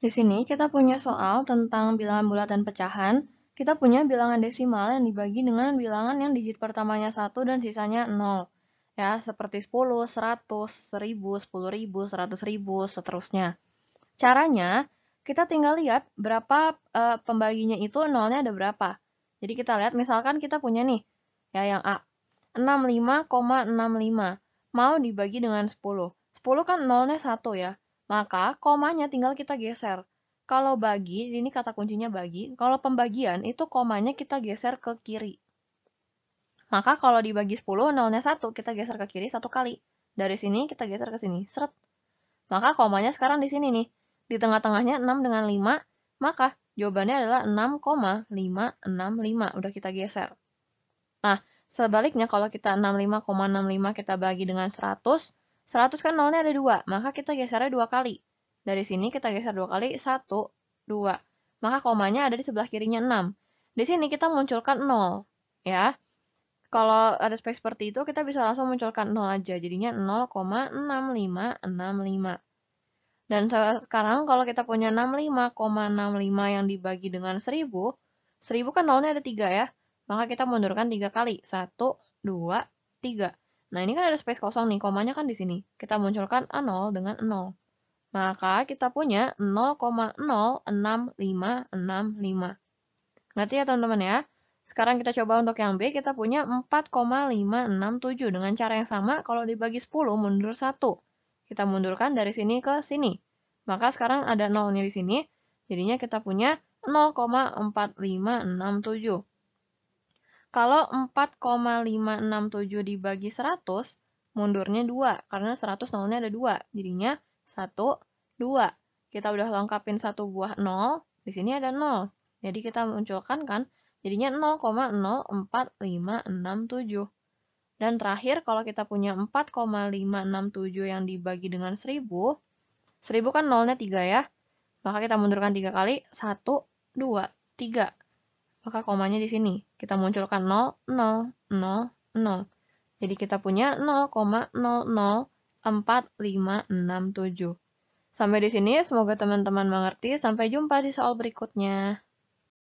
Di sini kita punya soal tentang bilangan bulat dan pecahan. Kita punya bilangan desimal yang dibagi dengan bilangan yang digit pertamanya 1 dan sisanya 0. Ya, seperti 10, 100, 1000, 10000, 100000, seterusnya. Caranya, kita tinggal lihat berapa e, pembaginya itu nolnya ada berapa. Jadi kita lihat misalkan kita punya nih ya yang A 65,65 ,65. mau dibagi dengan 10. 10 kan nolnya 1 ya. Maka komanya tinggal kita geser. Kalau bagi, ini kata kuncinya bagi. Kalau pembagian, itu komanya kita geser ke kiri. Maka kalau dibagi 10, nolnya 1, kita geser ke kiri satu kali. Dari sini kita geser ke sini, seret. Maka komanya sekarang di sini nih. Di tengah-tengahnya 6 dengan 5, maka jawabannya adalah 6,565. Udah kita geser. Nah, sebaliknya kalau kita 65,65 ,65 kita bagi dengan 100, 100 kan nolnya ada dua, maka kita gesernya dua kali. Dari sini kita geser dua kali, 1, 2. Maka komanya ada di sebelah kirinya 6. Di sini kita munculkan 0, ya. Kalau ada space seperti itu, kita bisa langsung munculkan 0 aja. Jadinya 0,6565. Dan sekarang kalau kita punya 65,65 ,65 yang dibagi dengan 1000, 1000 kan nolnya ada tiga ya. Maka kita mundurkan tiga kali. 1, 2, 3. Nah, ini kan ada space kosong nih, komanya kan di sini. Kita munculkan A0 dengan 0. Maka kita punya 0,06565. Ngerti ya teman-teman ya? Sekarang kita coba untuk yang B, kita punya 4,567 dengan cara yang sama. Kalau dibagi 10, mundur 1. Kita mundurkan dari sini ke sini. Maka sekarang ada 0-nya di sini, jadinya kita punya 0,4567. Kalau 4,567 dibagi 100, mundurnya 2, karena 100 nolnya ada 2, jadinya 1, 2. Kita udah lengkapin satu buah 0, di sini ada 0. Jadi kita munculkan kan, jadinya 0,04567. Dan terakhir, kalau kita punya 4,567 yang dibagi dengan 1000, 1000 kan nolnya 3 ya, maka kita mundurkan 3 kali, 1, 2, 3. Maka komanya di sini. Kita munculkan 0, 0, 0, 0. Jadi kita punya 0,004567. Sampai di sini, semoga teman-teman mengerti. Sampai jumpa di soal berikutnya.